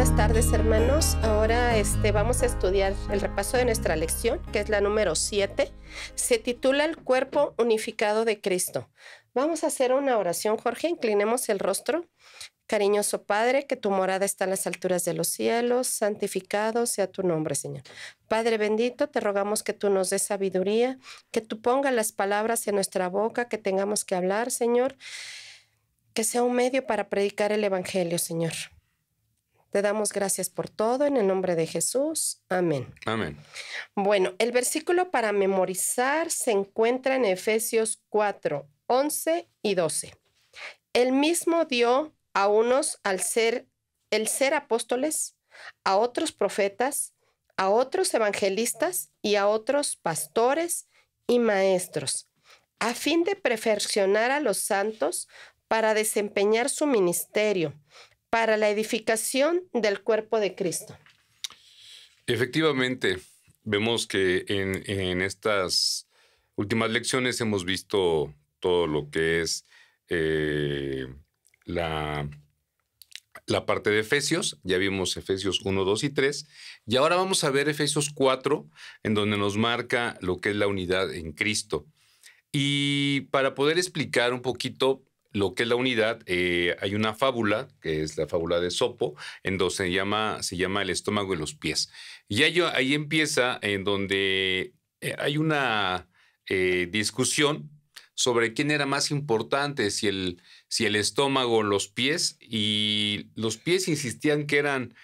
Buenas tardes, hermanos. Ahora este, vamos a estudiar el repaso de nuestra lección, que es la número 7. Se titula El cuerpo unificado de Cristo. Vamos a hacer una oración, Jorge. Inclinemos el rostro. Cariñoso Padre, que tu morada está en las alturas de los cielos, santificado sea tu nombre, Señor. Padre bendito, te rogamos que tú nos des sabiduría, que tú pongas las palabras en nuestra boca, que tengamos que hablar, Señor, que sea un medio para predicar el Evangelio, Señor. Te damos gracias por todo en el nombre de Jesús. Amén. Amén. Bueno, el versículo para memorizar se encuentra en Efesios 4, 11 y 12. El mismo dio a unos al ser el ser apóstoles, a otros profetas, a otros evangelistas y a otros pastores y maestros, a fin de perfeccionar a los santos para desempeñar su ministerio para la edificación del cuerpo de Cristo. Efectivamente, vemos que en, estas últimas lecciones hemos visto todo lo que es eh, la, la parte de Efesios, ya vimos Efesios 1, 2 y 3, y ahora vamos a ver Efesios 4, en donde nos marca lo que es la unidad en Cristo. Y para poder explicar un poquito, lo que es la unidad, eh, hay una fábula, que es la fábula de Sopo, en donde se llama, se llama el estómago y los pies. Y ahí, empieza en donde eh, hay una eh, discusión sobre quién era más importante, si el, si el estómago o los pies, y los pies insistían que eran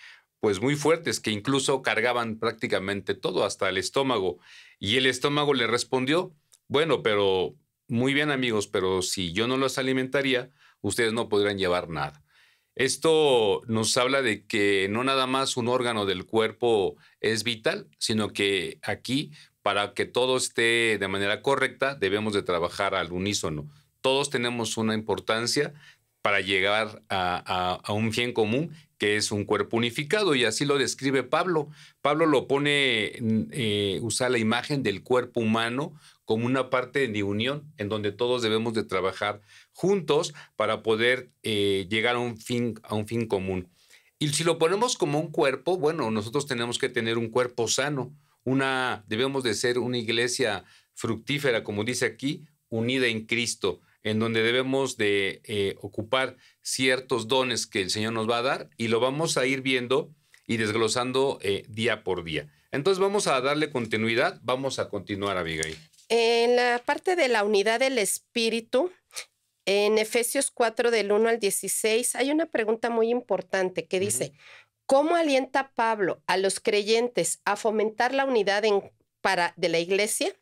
pues muy fuertes, que incluso cargaban prácticamente todo, hasta el estómago. Y el estómago le respondió, bueno, pero muy bien amigos, pero si yo no los alimentaría, ustedes no podrían llevar nada. Esto nos habla de que no nada más un órgano del cuerpo es vital, sino que aquí, para que todo esté de manera correcta, debemos de trabajar al unísono. Todos tenemos una importancia para llegar a, un bien común que es un cuerpo unificado y así lo describe Pablo. Pablo lo pone, eh, usa la imagen del cuerpo humano como una parte de unión en donde todos debemos de trabajar juntos para poder eh, llegar a un, fin, a un fin común. Y si lo ponemos como un cuerpo, bueno, nosotros tenemos que tener un cuerpo sano, una, debemos de ser una iglesia fructífera, como dice aquí, unida en Cristo, en donde debemos de eh, ocupar ciertos dones que el Señor nos va a dar y lo vamos a ir viendo y desglosando eh, día por día. Entonces vamos a darle continuidad, vamos a continuar, Abigail. En la parte de la unidad del espíritu, en Efesios 4 del 1 al 16, hay una pregunta muy importante que dice, ¿cómo alienta Pablo a los creyentes a fomentar la unidad para, de la iglesia?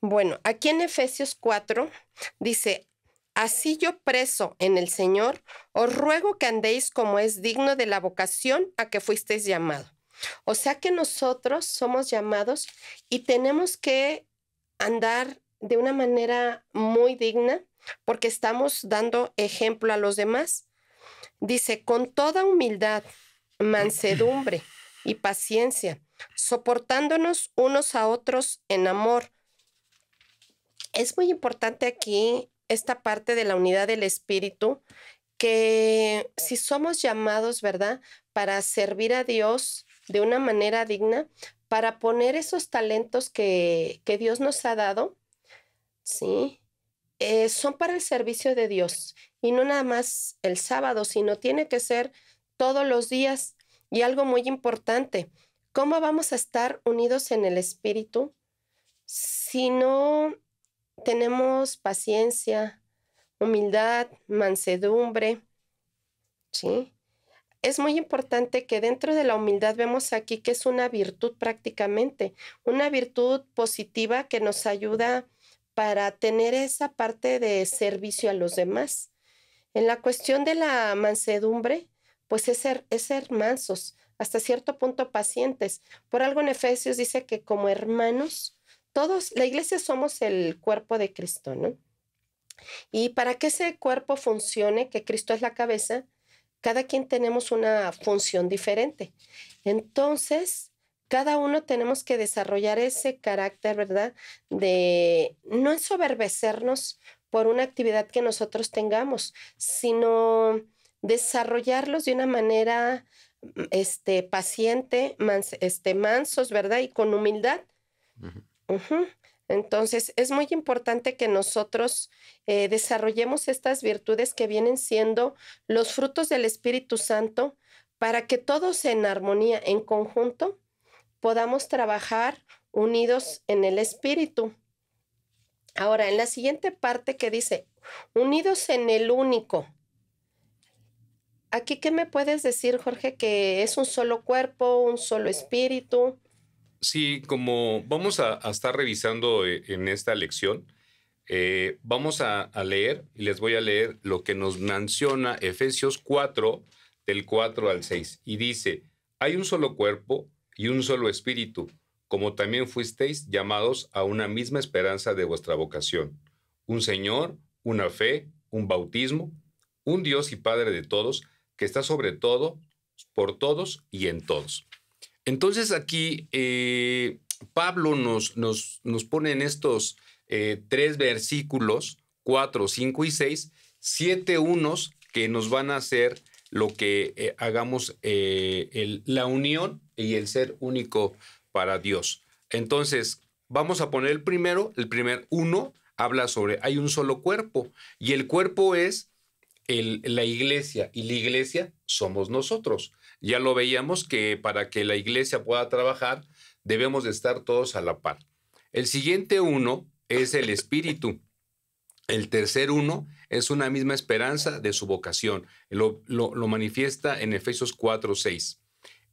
Bueno, aquí en Efesios 4 dice, Así yo preso en el Señor, os ruego que andéis como es digno de la vocación a que fuisteis llamado. O sea que nosotros somos llamados y tenemos que andar de una manera muy digna porque estamos dando ejemplo a los demás. Dice, con toda humildad, mansedumbre y paciencia, soportándonos unos a otros en amor. Es muy importante aquí esta parte de la unidad del espíritu, que si somos llamados, ¿verdad?, para servir a Dios de una manera digna, para poner esos talentos que, Dios nos ha dado, ¿sí? Eh, son para el servicio de Dios y no nada más el sábado, sino tiene que ser todos los días. Y algo muy importante, ¿cómo vamos a estar unidos en el Espíritu si no tenemos paciencia, humildad, mansedumbre? ¿Sí? es muy importante que dentro de la humildad vemos aquí que es una virtud prácticamente, una virtud positiva que nos ayuda para tener esa parte de servicio a los demás. En la cuestión de la mansedumbre, pues es ser, mansos, hasta cierto punto pacientes. Por algo en Efesios dice que como hermanos, todos, la iglesia somos el cuerpo de Cristo, ¿no? Y para que ese cuerpo funcione, que Cristo es la cabeza, cada quien tenemos una función diferente. Entonces, cada uno tenemos que desarrollar ese carácter, ¿verdad? De no ensoberbecernos por una actividad que nosotros tengamos, sino desarrollarlos de una manera este, paciente, este, mansos, ¿verdad? Y con humildad. Entonces, es muy importante que nosotros eh, desarrollemos estas virtudes que vienen siendo los frutos del Espíritu Santo para que todos en armonía, en conjunto, podamos trabajar unidos en el Espíritu. Ahora, en la siguiente parte que dice, unidos en el único. Aquí, ¿qué me puedes decir, Jorge? Que es un solo cuerpo, un solo espíritu. Sí, como vamos a, estar revisando eh, en esta lección, eh, vamos a, leer les voy a leer lo que nos menciona Efesios 4, del 4 al 6. Y dice, hay un solo cuerpo y un solo espíritu, como también fuisteis llamados a una misma esperanza de vuestra vocación. Un Señor, una fe, un bautismo, un Dios y Padre de todos, que está sobre todo, por todos y en todos. Entonces aquí eh, Pablo nos, nos, pone en estos eh, tres versículos, 4, 5 y 6, siete unos que nos van a hacer lo que eh, hagamos la unión y el ser único para Dios. Entonces, vamos a poner el primero, el primer uno habla sobre hay un solo cuerpo y el cuerpo es la iglesia y la iglesia somos nosotros. Ya lo veíamos que para que la iglesia pueda trabajar debemos de estar todos a la par. El siguiente uno es el espíritu. El tercer uno es una misma esperanza de su vocación. Lo, manifiesta en Efesios 4, 6.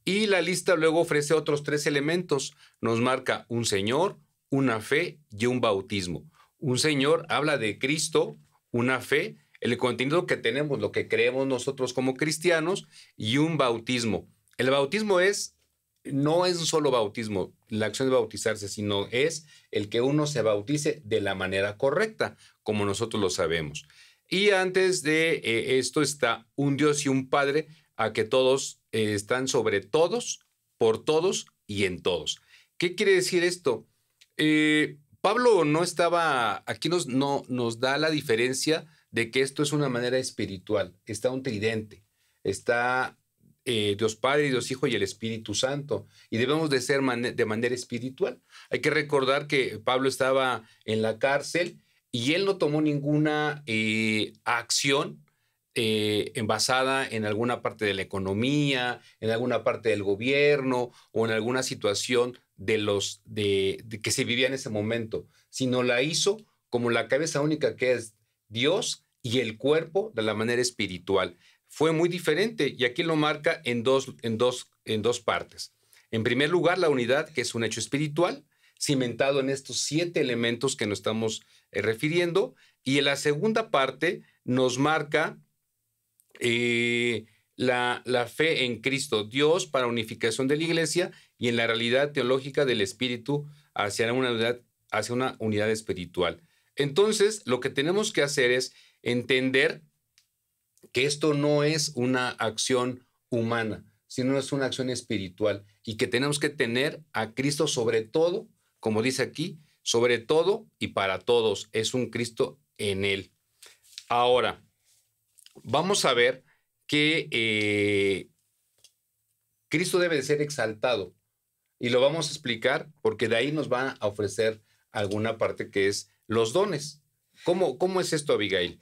Y la lista luego ofrece otros tres elementos. Nos marca un Señor, una fe y un bautismo. Un Señor habla de Cristo, una fe el contenido que tenemos, lo que creemos nosotros como cristianos y un bautismo. El bautismo es, no es un solo bautismo, la acción de bautizarse, sino es el que uno se bautice de la manera correcta, como nosotros lo sabemos. Y antes de eh, esto está un Dios y un Padre a que todos eh, están sobre todos, por todos y en todos. ¿Qué quiere decir esto? Eh, Pablo no estaba, aquí nos, no, nos da la diferencia de que esto es una manera espiritual. Está un tridente, está eh, Dios Padre, Dios Hijo y el Espíritu Santo. Y debemos de ser de manera espiritual. Hay que recordar que Pablo estaba en la cárcel y él no tomó ninguna eh, acción eh, envasada en alguna parte de la economía, en alguna parte del gobierno o en alguna situación de los de, que se vivía en ese momento, sino la hizo como la cabeza única que es Dios y el cuerpo de la manera espiritual. Fue muy diferente y aquí lo marca en dos, en dos, partes. En primer lugar, la unidad, que es un hecho espiritual, cimentado en estos siete elementos que nos estamos eh, refiriendo. Y en la segunda parte nos marca eh, la, fe en Cristo, Dios para unificación de la iglesia y en la realidad teológica del espíritu hacia hacia una unidad espiritual. Entonces, lo que tenemos que hacer es entender que esto no es una acción humana, sino es una acción espiritual y que tenemos que tener a Cristo sobre todo, como dice aquí, sobre todo y para todos. Es un Cristo en él. Ahora, vamos a ver que eh, Cristo debe ser exaltado y lo vamos a explicar porque de ahí nos va a ofrecer alguna parte que es los dones. ¿Cómo, cómo es esto, Abigail?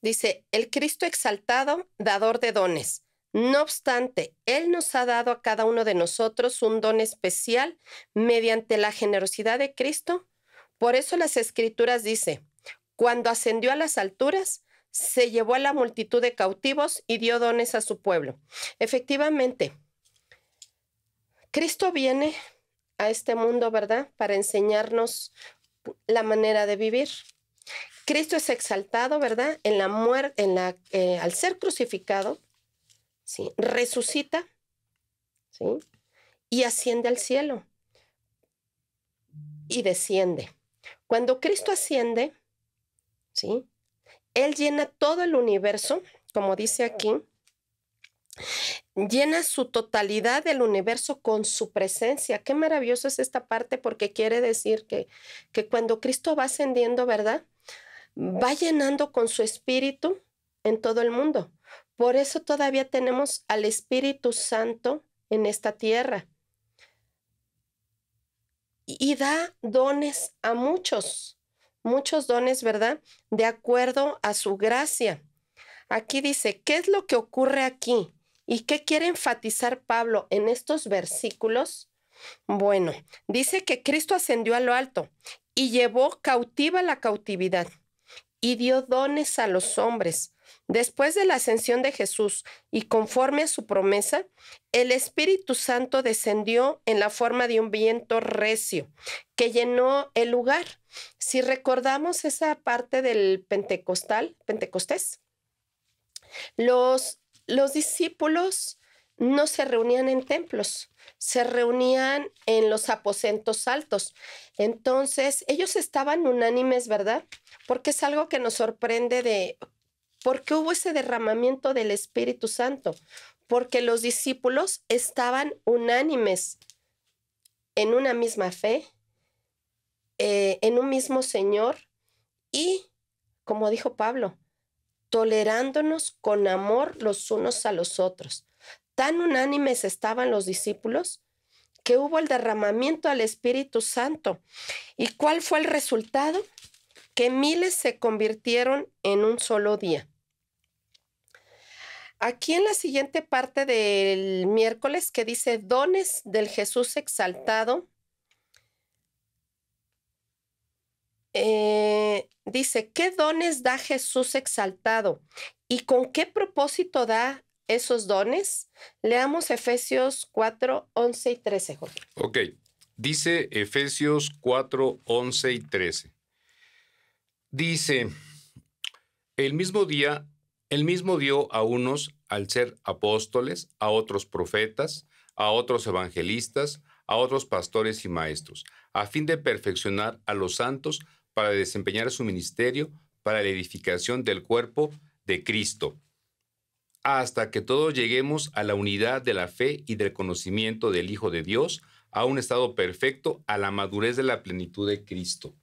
Dice, el Cristo exaltado, dador de dones. No obstante, Él nos ha dado a cada uno de nosotros un don especial mediante la generosidad de Cristo. Por eso las escrituras dice, cuando ascendió a las alturas, se llevó a la multitud de cautivos y dio dones a su pueblo. Efectivamente, Cristo viene a este mundo, ¿verdad? Para enseñarnos la manera de vivir. Cristo es exaltado, ¿verdad? En la muerte, en la, eh, al ser crucificado, ¿sí? resucita, ¿sí? Y asciende al cielo. Y desciende. Cuando Cristo asciende, ¿sí? Él llena todo el universo, como dice aquí, llena su totalidad del universo con su presencia. Qué maravilloso es esta parte porque quiere decir que, que cuando Cristo va ascendiendo, ¿verdad? Va llenando con su espíritu en todo el mundo. Por eso todavía tenemos al Espíritu Santo en esta tierra. Y da dones a muchos, muchos dones, ¿verdad? De acuerdo a su gracia. Aquí dice, ¿qué es lo que ocurre aquí? ¿Y qué quiere enfatizar Pablo en estos versículos? Bueno, dice que Cristo ascendió a lo alto y llevó cautiva la cautividad y dio dones a los hombres. Después de la ascensión de Jesús y conforme a su promesa, el Espíritu Santo descendió en la forma de un viento recio que llenó el lugar. Si recordamos esa parte del Pentecostal, Pentecostés, los los discípulos no se reunían en templos, se reunían en los aposentos altos. Entonces, ellos estaban unánimes, ¿verdad? Porque es algo que nos sorprende de por qué hubo ese derramamiento del Espíritu Santo. Porque los discípulos estaban unánimes en una misma fe, eh, en un mismo Señor y, como dijo Pablo, tolerándonos con amor los unos a los otros. Tan unánimes estaban los discípulos que hubo el derramamiento al Espíritu Santo. ¿Y cuál fue el resultado? Que miles se convirtieron en un solo día. Aquí en la siguiente parte del miércoles que dice dones del Jesús exaltado, Eh, dice, ¿qué dones da Jesús exaltado? ¿Y con qué propósito da esos dones? Leamos Efesios 4, 11 y 13, Ok, dice Efesios 4, 11 y 13. Dice, el mismo día, el mismo dio a unos al ser apóstoles, a otros profetas, a otros evangelistas, a otros pastores y maestros, a fin de perfeccionar a los santos para desempeñar su ministerio para la edificación del cuerpo de Cristo, hasta que todos lleguemos a la unidad de la fe y del conocimiento del Hijo de Dios, a un estado perfecto, a la madurez de la plenitud de Cristo.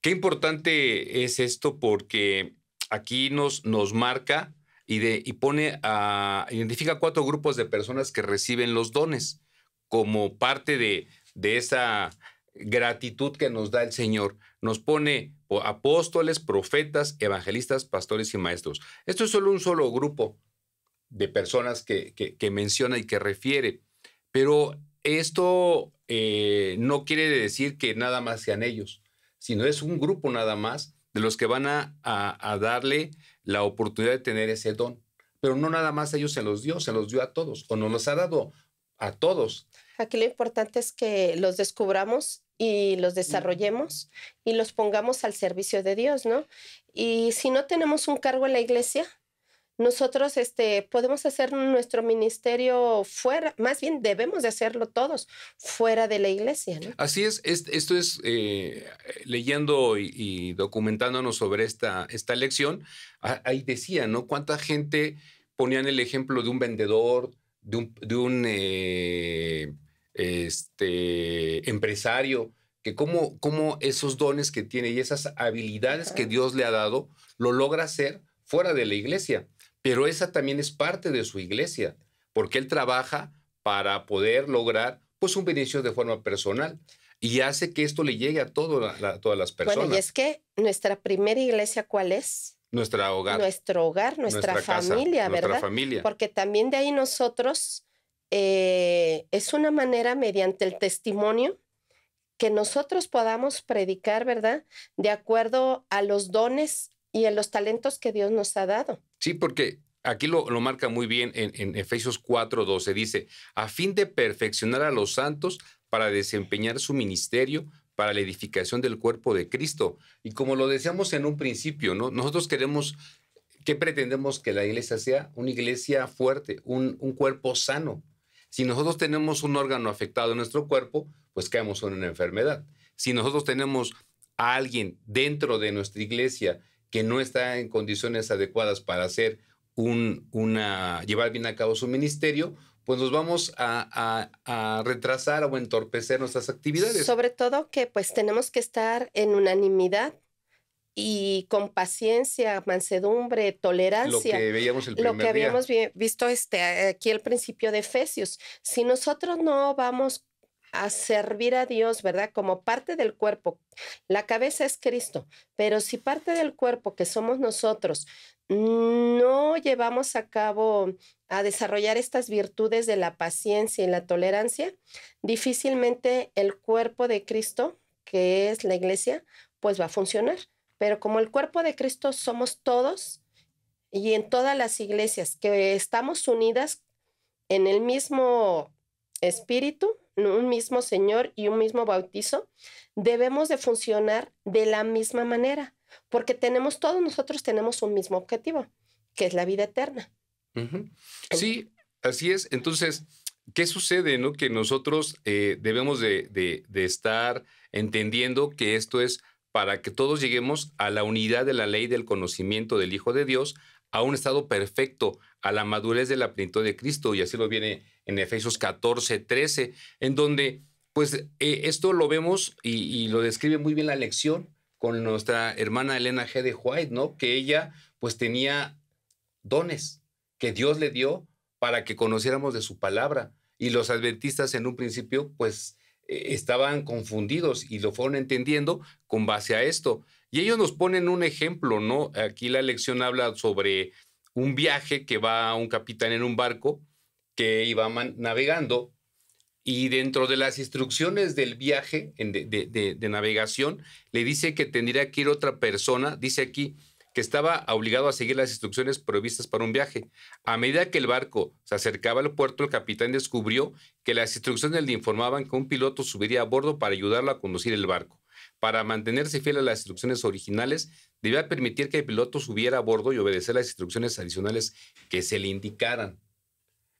Qué importante es esto porque aquí nos, nos marca y, de, pone a, identifica cuatro grupos de personas que reciben los dones como parte de, de esa gratitud que nos da el Señor nos pone apóstoles, profetas, evangelistas, pastores y maestros. Esto es solo un solo grupo de personas que, que, menciona y que refiere, pero esto eh, no quiere decir que nada más sean ellos, sino es un grupo nada más de los que van a, darle la oportunidad de tener ese don. Pero no nada más ellos se los dio, se los dio a todos, o nos los ha dado a todos. Aquí lo importante es que los descubramos y los desarrollemos y los pongamos al servicio de Dios, ¿no? Y si no tenemos un cargo en la iglesia, nosotros este, podemos hacer nuestro ministerio fuera, más bien debemos de hacerlo todos, fuera de la iglesia. ¿no? Así es, esto es eh, leyendo y, documentándonos sobre esta, esta lección, ah, ahí decía, ¿no? Cuánta gente ponían el ejemplo de un vendedor, de un, un eh, este, empresario, que como esos dones que tiene y esas habilidades que Dios le ha dado, lo logra hacer fuera de la iglesia. Pero esa también es parte de su iglesia, porque él trabaja para poder lograr pues un beneficio de forma personal y hace que esto le llegue a, todas las personas. y es que nuestra primera iglesia, ¿cuál es? Nuestra hogar. Nuestro hogar, nuestra, familia, ¿verdad? Nuestra familia. Porque también de ahí nosotros eh, es una manera mediante el testimonio que nosotros podamos predicar, ¿verdad? De acuerdo a los dones y a los talentos que Dios nos ha dado. Sí, porque aquí lo, marca muy bien en, Efesios 4, 12, dice, a fin de perfeccionar a los santos para desempeñar su ministerio, para la edificación del cuerpo de Cristo. Y como lo decíamos en un principio, ¿no? nosotros queremos, ¿qué pretendemos que la iglesia sea? Una iglesia fuerte, un, un cuerpo sano. Si nosotros tenemos un órgano afectado en nuestro cuerpo, pues caemos en una enfermedad. Si nosotros tenemos a alguien dentro de nuestra iglesia que no está en condiciones adecuadas para hacer un, una, llevar bien a cabo su ministerio, pues nos vamos a, a, retrasar o entorpecer nuestras actividades. Sobre todo que pues tenemos que estar en unanimidad y con paciencia, mansedumbre, tolerancia. Lo que veíamos Lo que habíamos visto este, aquí al principio de Efesios. Si nosotros no vamos a servir a Dios, ¿verdad? Como parte del cuerpo. La cabeza es Cristo, pero si parte del cuerpo que somos nosotros no llevamos a cabo a desarrollar estas virtudes de la paciencia y la tolerancia, difícilmente el cuerpo de Cristo, que es la iglesia, pues va a funcionar. Pero como el cuerpo de Cristo somos todos y en todas las iglesias que estamos unidas en el mismo espíritu, un mismo Señor y un mismo bautizo, debemos de funcionar de la misma manera, porque tenemos todos nosotros tenemos un mismo objetivo, que es la vida eterna. Sí, así es. Entonces, ¿qué sucede? No? Que nosotros eh, debemos de, estar entendiendo que esto es para que todos lleguemos a la unidad de la ley del conocimiento del Hijo de Dios, a un estado perfecto, a la madurez de la plenitud de Cristo, y así lo viene en Efesios 14, 13, en donde, pues, eh, esto lo vemos y, y, lo describe muy bien la lección con nuestra hermana Elena G. de White, ¿no? Que ella, pues, tenía dones que Dios le dio para que conociéramos de su palabra. Y los adventistas en un principio, pues, eh, estaban confundidos y lo fueron entendiendo con base a esto. Y ellos nos ponen un ejemplo, ¿no? Aquí la lección habla sobre un viaje que va un capitán en un barco que iba navegando y dentro de las instrucciones del viaje de, navegación le dice que tendría que ir otra persona, dice aquí, que estaba obligado a seguir las instrucciones previstas para un viaje. A medida que el barco se acercaba al puerto, el capitán descubrió que las instrucciones le informaban que un piloto subiría a bordo para ayudarlo a conducir el barco. Para mantenerse fiel a las instrucciones originales, debía permitir que el piloto subiera a bordo y obedecer las instrucciones adicionales que se le indicaran.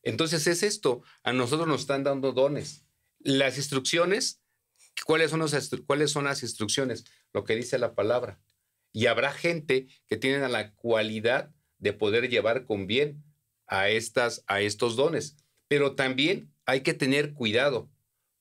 Entonces es esto, a nosotros nos están dando dones. Las instrucciones, ¿cuáles son, cuáles son las instrucciones? Lo que dice la palabra y habrá gente que tiene la cualidad de poder llevar con bien a, estas, a estos dones. Pero también hay que tener cuidado,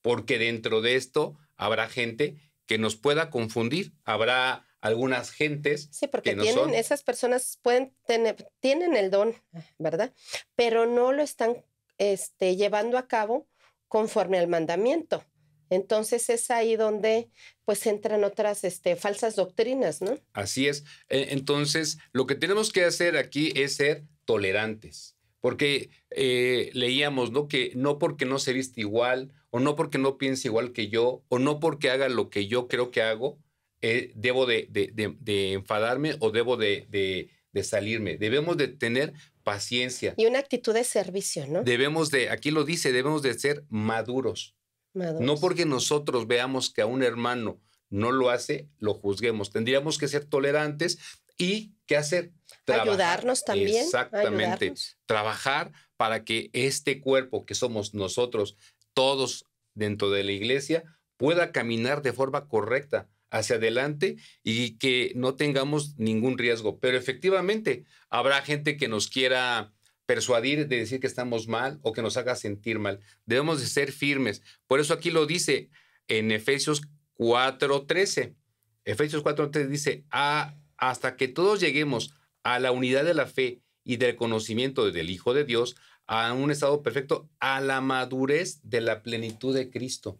porque dentro de esto habrá gente que nos pueda confundir, habrá algunas gentes. Sí, porque tienen, esas personas pueden tener, tienen el don, ¿verdad? Pero no lo están este, llevando a cabo conforme al mandamiento. Entonces es ahí donde pues entran otras este, falsas doctrinas, ¿no? Así es. E, entonces, lo que tenemos que hacer aquí es ser tolerantes, porque eh, leíamos, ¿no? Que no porque no se viste igual, o no porque no piense igual que yo, o no porque haga lo que yo creo que hago, eh, debo de, de, enfadarme o debo de salirme. Debemos de tener paciencia. Y una actitud de servicio, ¿no? Debemos de, aquí lo dice, debemos de ser maduros. No porque nosotros veamos que a un hermano no lo hace, lo juzguemos. Tendríamos que ser tolerantes y qué hacer. Ayudarnos también. Exactamente. Trabajar para que este cuerpo que somos nosotros, todos dentro de la iglesia, pueda caminar de forma correcta hacia adelante y que no tengamos ningún riesgo. Pero efectivamente, habrá gente que nos quiera persuadir de decir que estamos mal o que nos haga sentir mal. Debemos de ser firmes. Por eso aquí lo dice en Efesios 4.13. Efesios 4.13 dice, hasta que todos lleguemos a la unidad de la fe y del conocimiento del Hijo de Dios, a un estado perfecto, a la madurez de la plenitud de Cristo.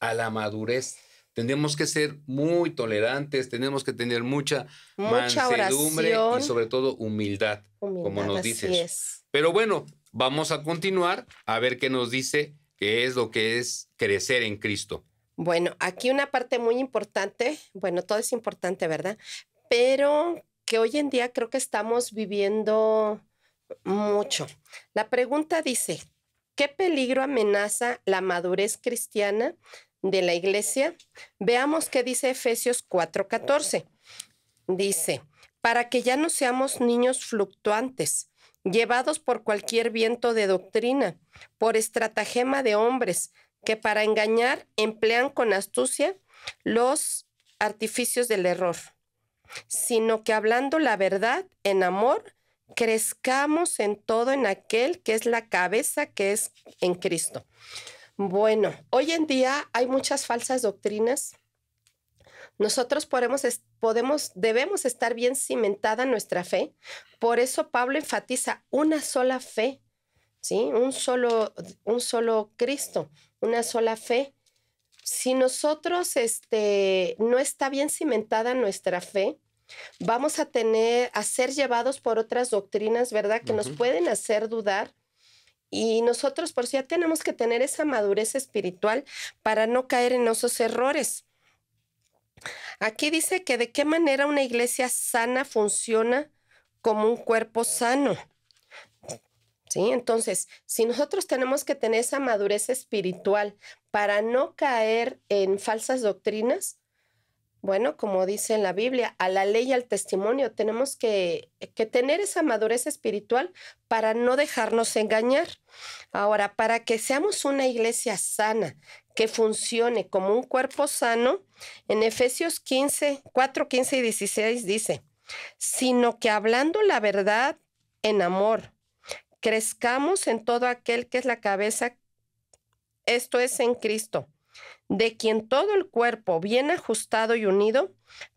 A la madurez. Tenemos que ser muy tolerantes, tenemos que tener mucha, mansedumbre y sobre todo humildad, como nos dices. Pero bueno, vamos a continuar a ver qué nos dice qué es lo que es crecer en Cristo. Bueno, aquí una parte muy importante, bueno, todo es importante, ¿verdad? Pero que hoy en día creo que estamos viviendo mucho. La pregunta dice, ¿qué peligro amenaza la madurez cristiana de la iglesia? Veamos qué dice Efesios 4:14. Dice, para que ya no seamos niños fluctuantes, llevados por cualquier viento de doctrina, por estratagema de hombres, que para engañar emplean con astucia los artificios del error, sino que hablando la verdad en amor, crezcamos en todo en aquel que es la cabeza que es en Cristo. Bueno, hoy en día hay muchas falsas doctrinas. Nosotros podemos, podemos, debemos estar bien cimentada nuestra fe. Por eso Pablo enfatiza una sola fe, ¿sí? Un solo, un solo Cristo, una sola fe. Si nosotros este, no está bien cimentada nuestra fe, vamos a tener, a ser llevados por otras doctrinas, ¿verdad? Que nos pueden hacer dudar y nosotros por si ya tenemos que tener esa madurez espiritual para no caer en esos errores. Aquí dice que de qué manera una iglesia sana funciona como un cuerpo sano. Entonces, si nosotros tenemos que tener esa madurez espiritual para no caer en falsas doctrinas, bueno, como dice en la Biblia, a la ley y al testimonio tenemos que, que tener esa madurez espiritual para no dejarnos engañar. Ahora, para que seamos una iglesia sana, que funcione como un cuerpo sano, en Efesios 15, 4, 15 y 16 dice, sino que hablando la verdad en amor, crezcamos en todo aquel que es la cabeza, esto es en Cristo de quien todo el cuerpo bien ajustado y unido,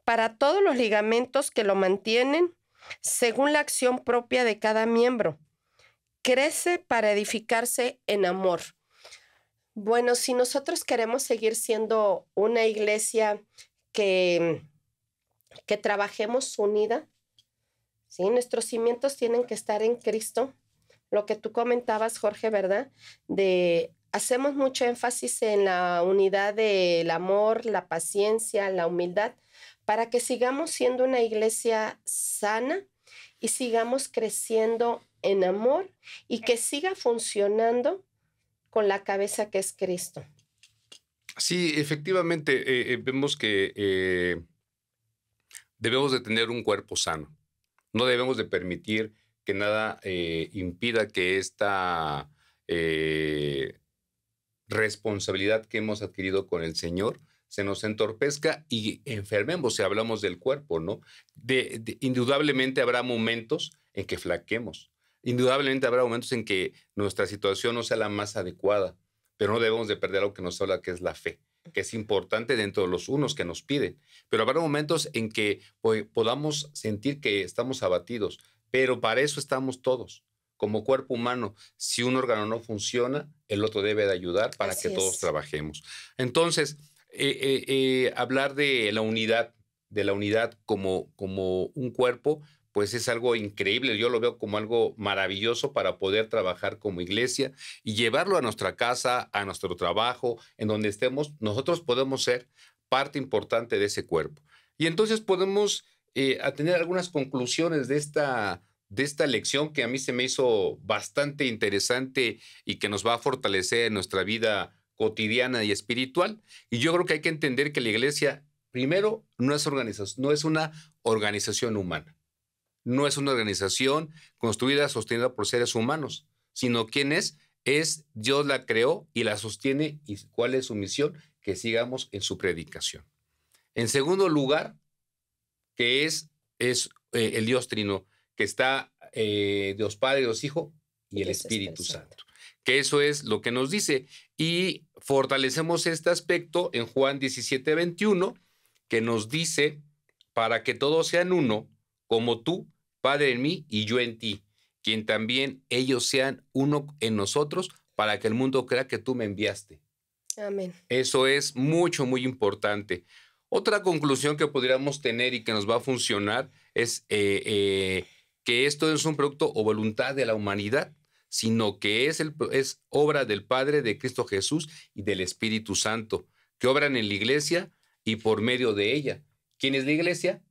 para todos los ligamentos que lo mantienen, según la acción propia de cada miembro, crece para edificarse en amor. Bueno, si nosotros queremos seguir siendo una iglesia que, que trabajemos unida, ¿sí? nuestros cimientos tienen que estar en Cristo. Lo que tú comentabas, Jorge, ¿verdad? De hacemos mucho énfasis en la unidad del amor, la paciencia, la humildad, para que sigamos siendo una iglesia sana y sigamos creciendo en amor y que siga funcionando con la cabeza que es Cristo. Sí, efectivamente, eh, eh, vemos que eh, debemos de tener un cuerpo sano. No debemos de permitir que nada impida que esta responsabilidad que hemos adquirido con el Señor se nos entorpezca y enfermemos, si hablamos del cuerpo, ¿no? De, indudablemente habrá momentos en que flaquemos, indudablemente habrá momentos en que nuestra situación no sea la más adecuada, pero no debemos de perder algo que nos habla, que es la fe, que es importante dentro de los unos que nos piden, pero habrá momentos en que pues, podamos sentir que estamos abatidos, pero para eso estamos todos como cuerpo humano, si un órgano no funciona, el otro debe de ayudar para que todos trabajemos. Entonces, eh, eh, eh, hablar de la unidad, de la unidad como, como un cuerpo, pues es algo increíble. Yo lo veo como algo maravilloso para poder trabajar como iglesia y llevarlo a nuestra casa, a nuestro trabajo, en donde estemos, nosotros podemos ser parte importante de ese cuerpo. Y entonces podemos eh, tener algunas conclusiones de esta de esta lección que a mí se me hizo bastante interesante y que nos va a fortalecer en nuestra vida cotidiana y espiritual. Y yo creo que hay que entender que la iglesia, primero, no es, no es una organización humana, no es una organización construida, sostenida por seres humanos, sino quien es, es Dios la creó y la sostiene y cuál es su misión, que sigamos en su predicación. En segundo lugar, que es, es eh, el Dios Trino que está eh, Dios Padre, Dios Hijo y, el Espíritu, Santo. Que eso es lo que nos dice. Y fortalecemos este aspecto en Juan 17, 21, que nos dice, para que todos sean uno, como tú, Padre en mí y yo en ti, quien también ellos sean uno en nosotros, para que el mundo crea que tú me enviaste. Amén. Eso es mucho, muy importante. Otra conclusión que podríamos tener y que nos va a funcionar es eh, eh, que esto es un producto o voluntad de la humanidad, sino que es, el, es obra del Padre, de Cristo Jesús y del Espíritu Santo, que obran en la iglesia y por medio de ella. ¿Quién es la iglesia?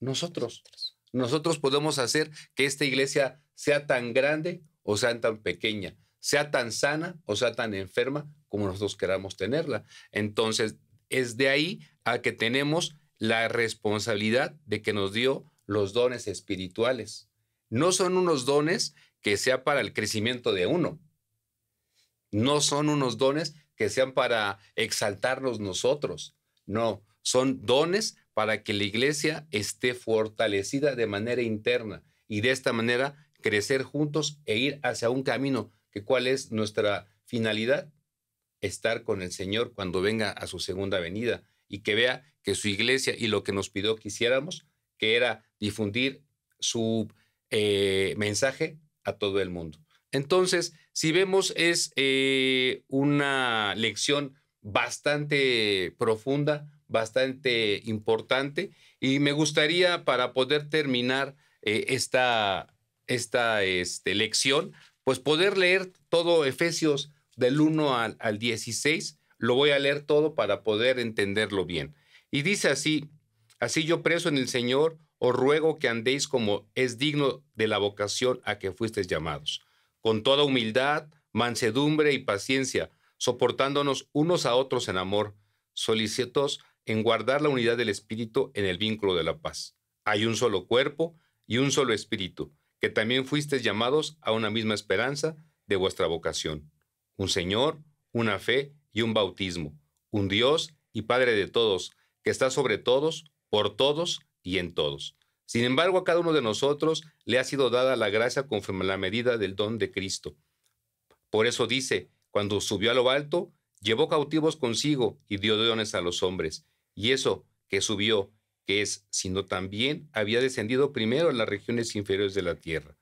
Nosotros. Nosotros podemos hacer que esta iglesia sea tan grande o sea tan pequeña, sea tan sana o sea tan enferma como nosotros queramos tenerla. Entonces, es de ahí a que tenemos la responsabilidad de que nos dio los dones espirituales. No son unos dones que sea para el crecimiento de uno. No son unos dones que sean para exaltarnos nosotros. No, son dones para que la iglesia esté fortalecida de manera interna y de esta manera crecer juntos e ir hacia un camino que cuál es nuestra finalidad, estar con el Señor cuando venga a su segunda venida y que vea que su iglesia y lo que nos pidió que que era difundir su eh, mensaje a todo el mundo. Entonces, si vemos, es eh, una lección bastante profunda, bastante importante, y me gustaría para poder terminar eh, esta, esta este, lección, pues poder leer todo Efesios del 1 al, al 16, lo voy a leer todo para poder entenderlo bien. Y dice así Así yo preso en el Señor, os ruego que andéis como es digno de la vocación a que fuisteis llamados, con toda humildad, mansedumbre y paciencia, soportándonos unos a otros en amor, solicitos en guardar la unidad del Espíritu en el vínculo de la paz. Hay un solo cuerpo y un solo Espíritu, que también fuisteis llamados a una misma esperanza de vuestra vocación. Un Señor, una fe y un bautismo, un Dios y Padre de todos, que está sobre todos, por todos y en todos. Sin embargo, a cada uno de nosotros le ha sido dada la gracia conforme a la medida del don de Cristo. Por eso dice, cuando subió a lo alto, llevó cautivos consigo y dio dones a los hombres. Y eso que subió, que es, sino también había descendido primero a las regiones inferiores de la tierra.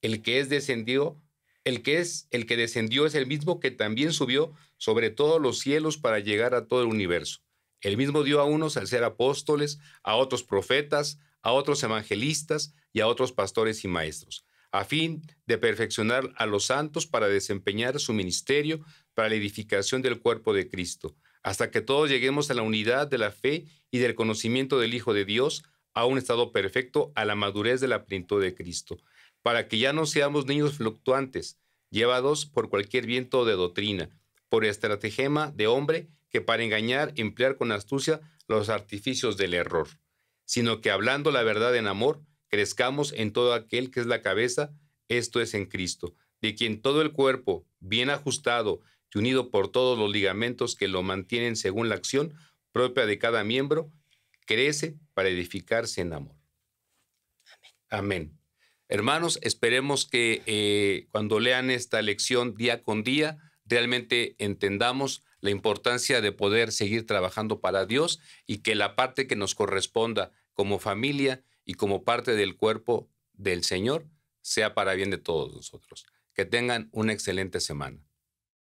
El que es descendió, el que es, el que descendió es el mismo que también subió sobre todos los cielos para llegar a todo el universo. El mismo dio a unos al ser apóstoles, a otros profetas, a otros evangelistas y a otros pastores y maestros, a fin de perfeccionar a los santos para desempeñar su ministerio para la edificación del cuerpo de Cristo, hasta que todos lleguemos a la unidad de la fe y del conocimiento del Hijo de Dios, a un estado perfecto, a la madurez de la plenitud de Cristo, para que ya no seamos niños fluctuantes, llevados por cualquier viento de doctrina, por estratagema de hombre que para engañar emplear con astucia los artificios del error, sino que hablando la verdad en amor, crezcamos en todo aquel que es la cabeza, esto es en Cristo, de quien todo el cuerpo, bien ajustado y unido por todos los ligamentos que lo mantienen según la acción propia de cada miembro, crece para edificarse en amor. Amén. Hermanos, esperemos que eh, cuando lean esta lección día con día, realmente entendamos la importancia de poder seguir trabajando para Dios y que la parte que nos corresponda como familia y como parte del cuerpo del Señor sea para bien de todos nosotros. Que tengan una excelente semana.